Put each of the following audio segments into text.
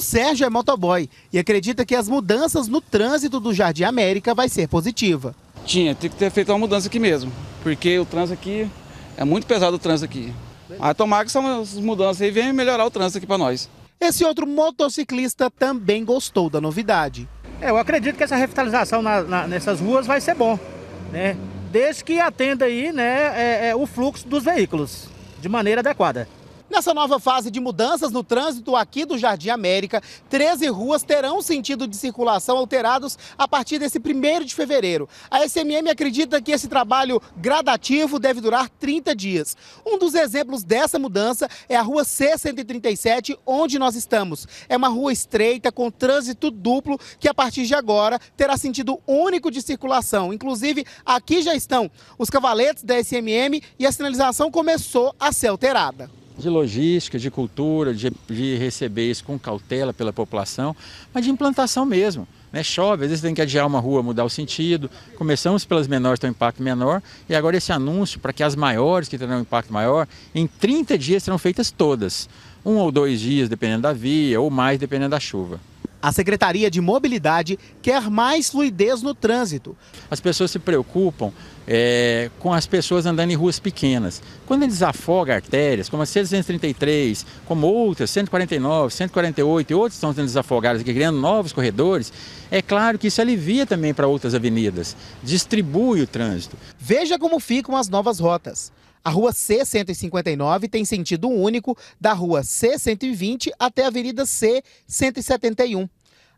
o Sérgio é motoboy e acredita que as mudanças no trânsito do Jardim América vai ser positiva. Tinha, tem que ter feito uma mudança aqui mesmo, porque o trânsito aqui é muito pesado o trânsito aqui. A tomar que são mudanças e vem melhorar o trânsito aqui para nós. Esse outro motociclista também gostou da novidade. É, eu acredito que essa revitalização na, na, nessas ruas vai ser bom, né? Desde que atenda aí, né, é, é, o fluxo dos veículos de maneira adequada. Nessa nova fase de mudanças no trânsito aqui do Jardim América, 13 ruas terão sentido de circulação alterados a partir desse 1 de fevereiro. A SMM acredita que esse trabalho gradativo deve durar 30 dias. Um dos exemplos dessa mudança é a rua C137, onde nós estamos. É uma rua estreita com trânsito duplo que a partir de agora terá sentido único de circulação. Inclusive, aqui já estão os cavaletes da SMM e a sinalização começou a ser alterada de logística, de cultura, de, de, receber isso com cautela pela população, mas de implantação mesmo. Né? Chove, às vezes tem que adiar uma rua, mudar o sentido. Começamos pelas menores, tem um impacto menor, e agora esse anúncio para que as maiores, que terão um impacto maior, em 30 dias serão feitas todas. Um ou dois dias, dependendo da via, ou mais, dependendo da chuva. A Secretaria de Mobilidade quer mais fluidez no trânsito. As pessoas se preocupam é, com as pessoas andando em ruas pequenas. Quando ele desafoga artérias, como a 633, como outras, 149, 148 e outros estão sendo desafogados aqui, criando novos corredores, é claro que isso alivia também para outras avenidas, distribui o trânsito. Veja como ficam as novas rotas. A rua C-159 tem sentido único da rua C-120 até a avenida C-171.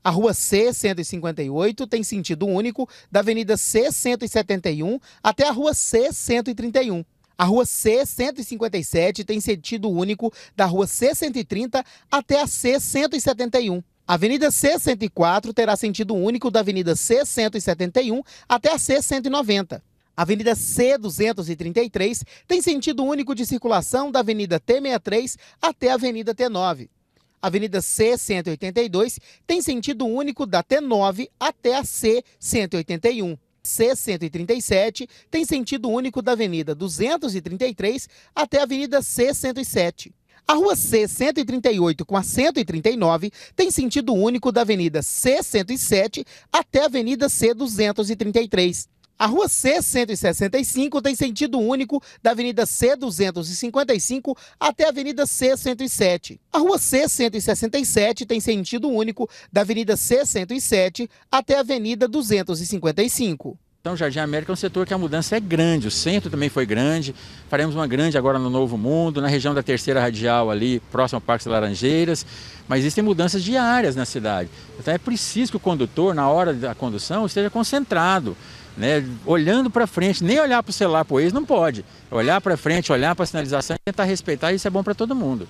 A rua C158 tem sentido único da Avenida C171 até a rua C131. A rua C157 tem sentido único da rua C130 até a C171. A Avenida C104 terá sentido único da Avenida C171 até a C190. A Avenida C233 tem sentido único de circulação da Avenida T63 até a Avenida T9. Avenida C-182 tem sentido único da T9 até a C-181. C-137 tem sentido único da Avenida 233 até a Avenida C-107. A rua C-138 com a 139 tem sentido único da Avenida C-107 até a Avenida C-233. A rua C165 tem sentido único da Avenida C255 até a Avenida C107. A rua C167 tem sentido único da Avenida C107 até a Avenida 255. Então, Jardim América é um setor que a mudança é grande, o centro também foi grande. Faremos uma grande agora no Novo Mundo, na região da Terceira Radial, ali, próximo ao Parque Laranjeiras. Mas existem mudanças diárias na cidade. Então, é preciso que o condutor, na hora da condução, esteja concentrado né, olhando para frente, nem olhar para o celular, para o ex, não pode. Olhar para frente, olhar para a sinalização e tentar respeitar, isso é bom para todo mundo.